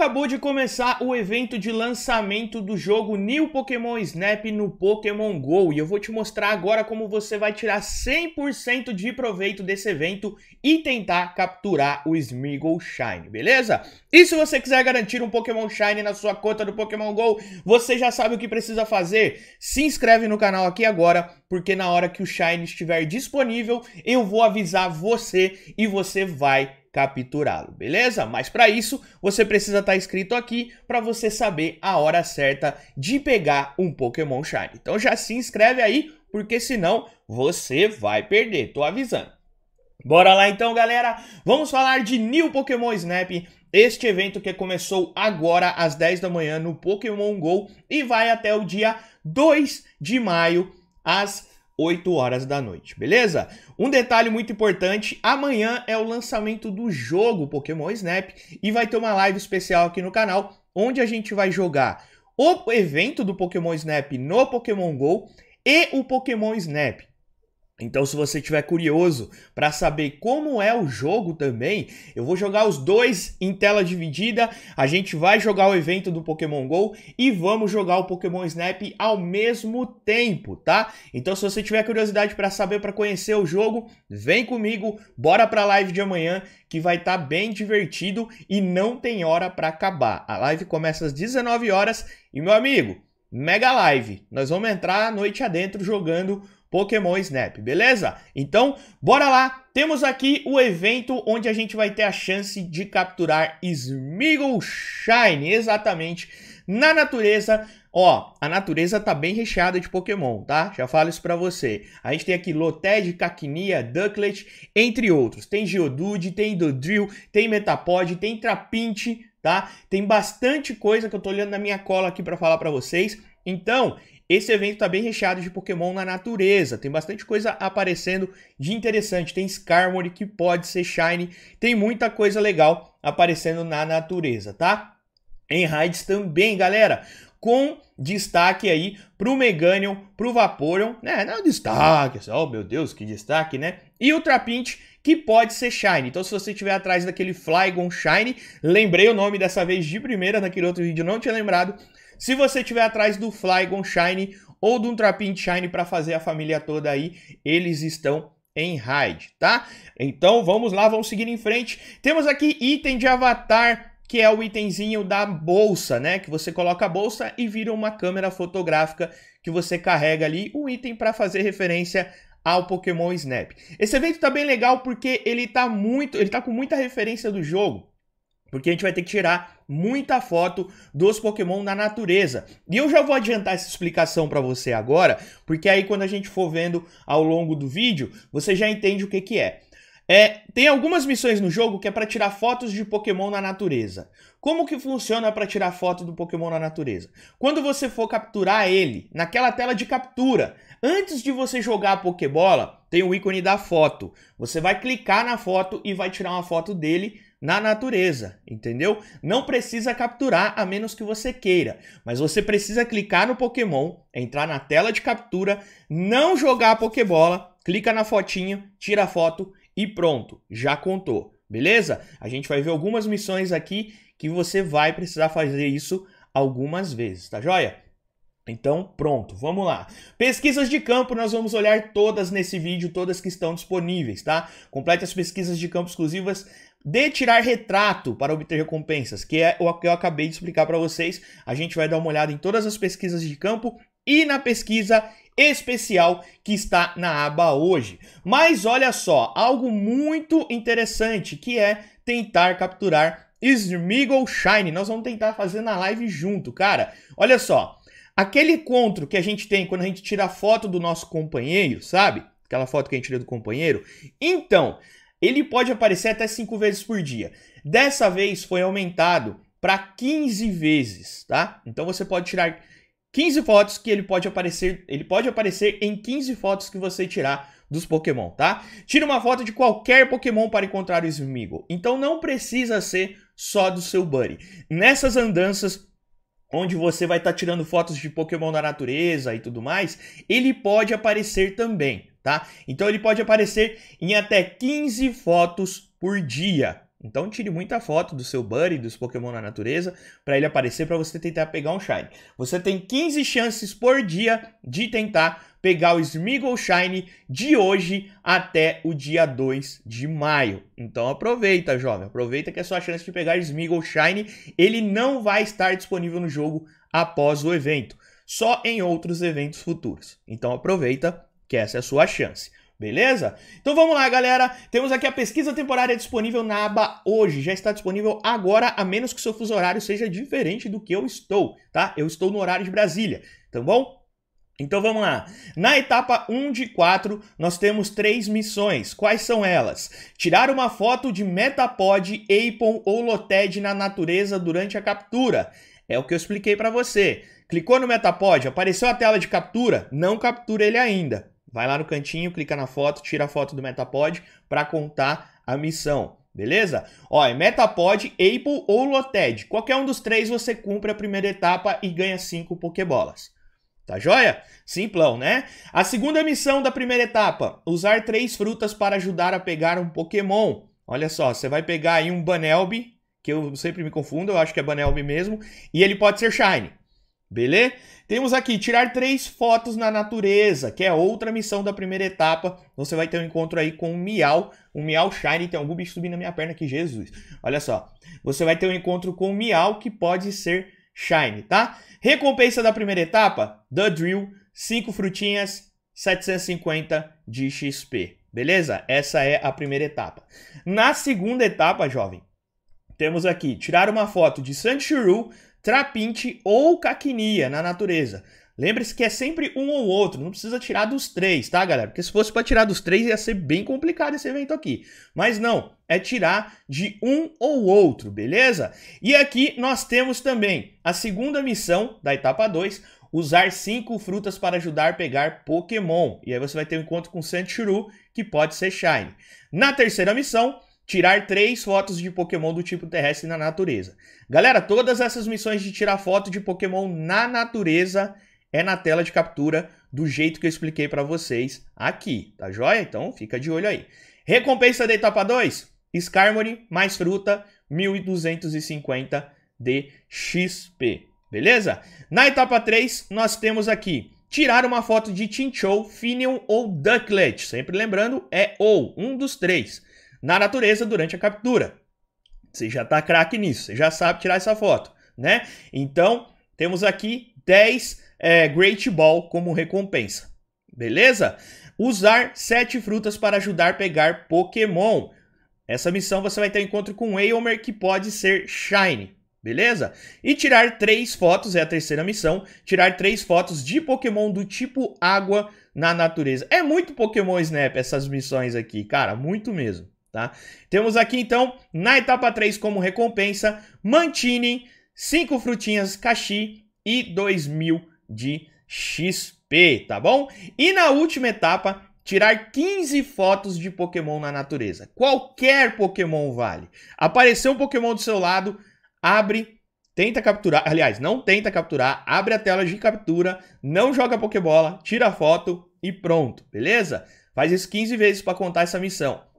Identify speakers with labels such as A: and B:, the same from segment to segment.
A: acabou de começar o evento de lançamento do jogo New Pokémon Snap no Pokémon GO e eu vou te mostrar agora como você vai tirar 100% de proveito desse evento e tentar capturar o Smeagol Shine, beleza? E se você quiser garantir um Pokémon Shine na sua conta do Pokémon GO, você já sabe o que precisa fazer? Se inscreve no canal aqui agora, porque na hora que o Shine estiver disponível, eu vou avisar você e você vai capturá-lo, beleza? Mas para isso, você precisa estar tá inscrito aqui para você saber a hora certa de pegar um Pokémon Shine. Então já se inscreve aí, porque senão você vai perder, tô avisando. Bora lá então, galera! Vamos falar de New Pokémon Snap, este evento que começou agora às 10 da manhã no Pokémon GO e vai até o dia 2 de maio às 8 horas da noite, beleza? Um detalhe muito importante, amanhã é o lançamento do jogo Pokémon Snap e vai ter uma live especial aqui no canal onde a gente vai jogar o evento do Pokémon Snap no Pokémon Go e o Pokémon Snap. Então, se você estiver curioso para saber como é o jogo também, eu vou jogar os dois em tela dividida. A gente vai jogar o evento do Pokémon GO e vamos jogar o Pokémon Snap ao mesmo tempo, tá? Então, se você tiver curiosidade para saber, para conhecer o jogo, vem comigo, bora para a live de amanhã que vai estar tá bem divertido e não tem hora para acabar. A live começa às 19 horas e, meu amigo, mega live. Nós vamos entrar a noite adentro jogando Pokémon Snap, beleza? Então, bora lá! Temos aqui o evento onde a gente vai ter a chance de capturar Smeagol Shine, exatamente, na natureza. Ó, a natureza tá bem recheada de Pokémon, tá? Já falo isso pra você. A gente tem aqui Loted, Cacnea, Ducklet, entre outros. Tem Geodude, tem Dodrill, tem Metapod, tem Trapinch, tá? Tem bastante coisa que eu tô olhando na minha cola aqui pra falar pra vocês. Então, esse evento está bem recheado de Pokémon na natureza, tem bastante coisa aparecendo de interessante. Tem Skarmory que pode ser Shiny, tem muita coisa legal aparecendo na natureza, tá? Em raids também, galera, com destaque aí pro Meganion, pro Vaporeon, né? Não é destaque, oh meu Deus, que destaque, né? E o Trapinch, que pode ser Shine. Então, se você estiver atrás daquele Flygon Shine, lembrei o nome dessa vez de primeira, naquele outro vídeo não tinha lembrado. Se você tiver atrás do Flygon Shine ou de um Trapint Shine para fazer a família toda aí, eles estão em raid, tá? Então vamos lá, vamos seguir em frente. Temos aqui item de avatar, que é o itemzinho da bolsa, né? Que você coloca a bolsa e vira uma câmera fotográfica que você carrega ali, um item para fazer referência ao Pokémon Snap. Esse evento tá bem legal porque ele tá muito, ele tá com muita referência do jogo. Porque a gente vai ter que tirar muita foto dos Pokémon na natureza. E eu já vou adiantar essa explicação para você agora, porque aí quando a gente for vendo ao longo do vídeo, você já entende o que, que é. É, tem algumas missões no jogo que é para tirar fotos de Pokémon na natureza. Como que funciona para tirar foto do Pokémon na natureza? Quando você for capturar ele, naquela tela de captura, antes de você jogar a Pokébola, tem o ícone da foto. Você vai clicar na foto e vai tirar uma foto dele na natureza, entendeu? Não precisa capturar a menos que você queira, mas você precisa clicar no Pokémon, entrar na tela de captura, não jogar a Pokébola, clica na fotinho, tira a foto e pronto, já contou, beleza? A gente vai ver algumas missões aqui que você vai precisar fazer isso algumas vezes, tá joia? Então, pronto, vamos lá. Pesquisas de campo, nós vamos olhar todas nesse vídeo, todas que estão disponíveis, tá? Complete as pesquisas de campo exclusivas de tirar retrato para obter recompensas, que é o que eu acabei de explicar para vocês. A gente vai dar uma olhada em todas as pesquisas de campo e na pesquisa especial que está na aba hoje. Mas olha só, algo muito interessante que é tentar capturar Smeagol Shine. Nós vamos tentar fazer na live junto, cara. Olha só, aquele encontro que a gente tem quando a gente tira a foto do nosso companheiro, sabe? Aquela foto que a gente tira do companheiro. Então, ele pode aparecer até 5 vezes por dia. Dessa vez foi aumentado para 15 vezes, tá? Então você pode tirar 15 fotos que ele pode aparecer, ele pode aparecer em 15 fotos que você tirar dos Pokémon, tá? Tira uma foto de qualquer Pokémon para encontrar o Smeagol. Então não precisa ser só do seu Buddy. Nessas andanças onde você vai estar tá tirando fotos de Pokémon da natureza e tudo mais, ele pode aparecer também tá? Então ele pode aparecer em até 15 fotos por dia. Então tire muita foto do seu buddy, dos Pokémon na natureza, para ele aparecer para você tentar pegar um Shine. Você tem 15 chances por dia de tentar pegar o Smeagol Shine de hoje até o dia 2 de maio. Então aproveita, jovem, aproveita que é sua chance de pegar Smeagol Shine. Ele não vai estar disponível no jogo após o evento, só em outros eventos futuros. Então aproveita que essa é a sua chance. Beleza? Então vamos lá, galera. Temos aqui a pesquisa temporária disponível na aba hoje. Já está disponível agora, a menos que o seu fuso horário seja diferente do que eu estou, tá? Eu estou no horário de Brasília, tá bom? Então vamos lá. Na etapa 1 de 4, nós temos três missões. Quais são elas? Tirar uma foto de metapod, apon ou loted na natureza durante a captura. É o que eu expliquei para você. Clicou no metapod, apareceu a tela de captura, não captura ele ainda. Vai lá no cantinho, clica na foto, tira a foto do Metapod para contar a missão, beleza? Ó, é Metapod, Able ou Loted. Qualquer um dos três você cumpre a primeira etapa e ganha 5 Pokébolas. Tá joia? Simplão, né? A segunda missão da primeira etapa: usar três frutas para ajudar a pegar um Pokémon. Olha só, você vai pegar aí um Banelby, que eu sempre me confundo, eu acho que é Banelby mesmo, e ele pode ser Shine. Beleza? Temos aqui tirar três fotos na natureza, que é outra missão da primeira etapa. Você vai ter um encontro aí com um miau, um miau Shine, Tem algum bicho subindo na minha perna aqui, Jesus. Olha só. Você vai ter um encontro com um miau que pode ser Shine, tá? Recompensa da primeira etapa, The Drill, 5 frutinhas, 750 de XP. Beleza? Essa é a primeira etapa. Na segunda etapa, jovem, temos aqui tirar uma foto de Sanchuru, Trapinte ou Caquinia na natureza. Lembre-se que é sempre um ou outro, não precisa tirar dos três, tá, galera? Porque se fosse para tirar dos três ia ser bem complicado esse evento aqui. Mas não, é tirar de um ou outro, beleza? E aqui nós temos também a segunda missão da etapa 2, usar cinco frutas para ajudar a pegar Pokémon. E aí você vai ter um encontro com Sanchuru, que pode ser Shine. Na terceira missão, tirar três fotos de Pokémon do tipo terrestre na natureza. Galera, todas essas missões de tirar foto de Pokémon na natureza é na tela de captura do jeito que eu expliquei para vocês aqui, tá joia? Então fica de olho aí. Recompensa da etapa 2, Skarmory mais fruta, 1.250 de XP, beleza? Na etapa 3, nós temos aqui tirar uma foto de Chinchou, Finion ou Ducklet, sempre lembrando, é ou, um dos três na natureza durante a captura. Você já está craque nisso, você já sabe tirar essa foto, né? Então, temos aqui 10 é, Great Ball como recompensa, beleza? Usar 7 frutas para ajudar a pegar Pokémon. Essa missão você vai ter um encontro com Aylmer, que pode ser Shine, beleza? E tirar 3 fotos, é a terceira missão, tirar 3 fotos de Pokémon do tipo água na natureza. É muito Pokémon Snap essas missões aqui, cara, muito mesmo. Tá? Temos aqui então, na etapa 3 como recompensa, mantine 5 frutinhas Caxi e 2000 mil de XP, tá bom? E na última etapa, tirar 15 fotos de Pokémon na natureza. Qualquer Pokémon vale. Apareceu um Pokémon do seu lado, abre, tenta capturar, aliás, não tenta capturar, abre a tela de captura, não joga Pokébola, tira a foto e pronto, beleza? Faz isso 15 vezes para contar essa missão.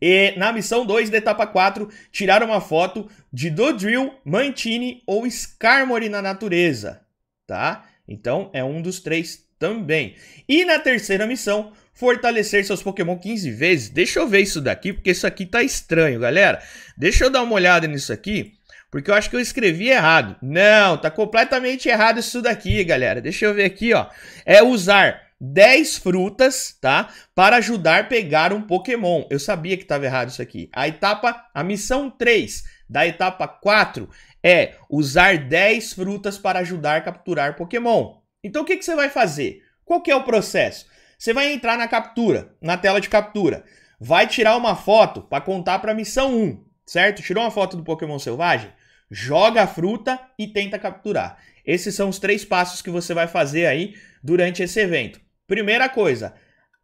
A: E na missão 2 da etapa 4, tirar uma foto de Dodrill, Mantine ou Skarmory na natureza, tá? Então é um dos três também. E na terceira missão, fortalecer seus Pokémon 15 vezes. Deixa eu ver isso daqui, porque isso aqui tá estranho, galera. Deixa eu dar uma olhada nisso aqui, porque eu acho que eu escrevi errado. Não, tá completamente errado isso daqui, galera. Deixa eu ver aqui, ó. É usar 10 frutas, tá? Para ajudar a pegar um Pokémon. Eu sabia que estava errado isso aqui. A etapa, a missão 3 da etapa 4 é usar 10 frutas para ajudar a capturar Pokémon. Então o que, que você vai fazer? Qual que é o processo? Você vai entrar na captura, na tela de captura. Vai tirar uma foto para contar para a missão 1, certo? Tirou uma foto do Pokémon selvagem? Joga a fruta e tenta capturar. Esses são os três passos que você vai fazer aí durante esse evento. Primeira coisa,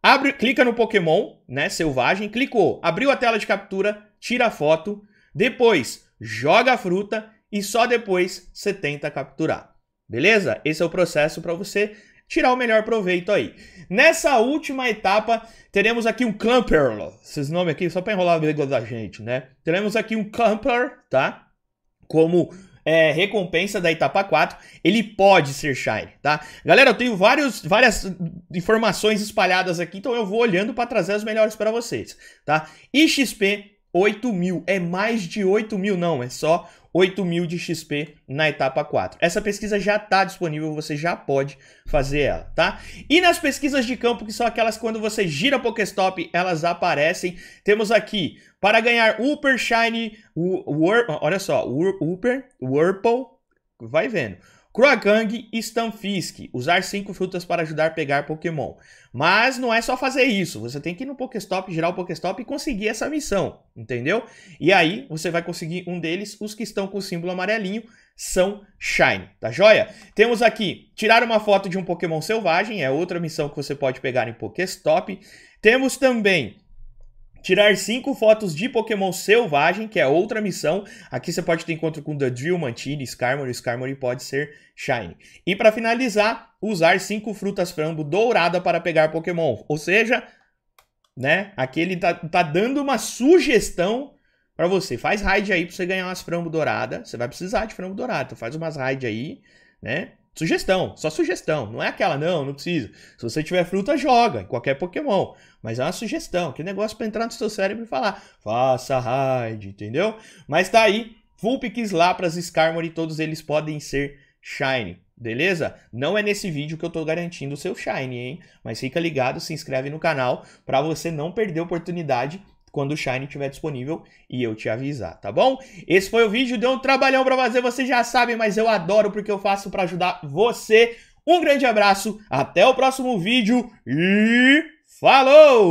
A: abre, clica no Pokémon, né, selvagem, clicou, abriu a tela de captura, tira a foto, depois joga a fruta e só depois você tenta capturar. Beleza? Esse é o processo para você tirar o melhor proveito aí. Nessa última etapa, teremos aqui um Clamperl. Esses nomes aqui só para enrolar a língua da gente, né? Teremos aqui um Clamper, tá? Como é, recompensa da etapa 4, ele pode ser Shire, tá? Galera, eu tenho vários, várias informações espalhadas aqui, então eu vou olhando para trazer as melhores para vocês, tá? E XP 8 mil, é mais de 8 mil, não, é só 8 mil de XP na etapa 4. Essa pesquisa já está disponível, você já pode fazer ela, tá? E nas pesquisas de campo, que são aquelas quando você gira Pokéstop, elas aparecem. Temos aqui, para ganhar Upper Shiny, Wur, olha só, Upper, Whirlpool, vai vendo. Kroagang e Stanfisk. usar 5 frutas para ajudar a pegar Pokémon. Mas não é só fazer isso, você tem que ir no Pokéstop, girar o Pokéstop e conseguir essa missão, entendeu? E aí você vai conseguir um deles, os que estão com o símbolo amarelinho são Shine, tá joia? Temos aqui, tirar uma foto de um Pokémon selvagem, é outra missão que você pode pegar em Pokéstop. Temos também Tirar cinco fotos de Pokémon selvagem, que é outra missão. Aqui você pode ter encontro com Dudrill, Mantine, Skarmory. Skarmory pode ser Shine. E para finalizar, usar cinco frutas frambo dourada para pegar Pokémon. Ou seja, né? Aqui ele tá, tá dando uma sugestão para você. Faz raid aí para você ganhar umas frambo dourada. Você vai precisar de frambo dourado. Então faz umas raid aí, né? Sugestão, só sugestão. Não é aquela, não, não precisa. Se você tiver fruta, joga em qualquer Pokémon. Mas é uma sugestão, que negócio para entrar no seu cérebro e falar, faça raid, entendeu? Mas tá aí, Vulpix, Lapras, Skarmory, todos eles podem ser Shine, beleza? Não é nesse vídeo que eu tô garantindo o seu Shine, hein? Mas fica ligado, se inscreve no canal para você não perder a oportunidade quando o Shine estiver disponível e eu te avisar, tá bom? Esse foi o vídeo, deu um trabalhão para fazer, vocês já sabem, mas eu adoro porque eu faço para ajudar você. Um grande abraço, até o próximo vídeo e falou!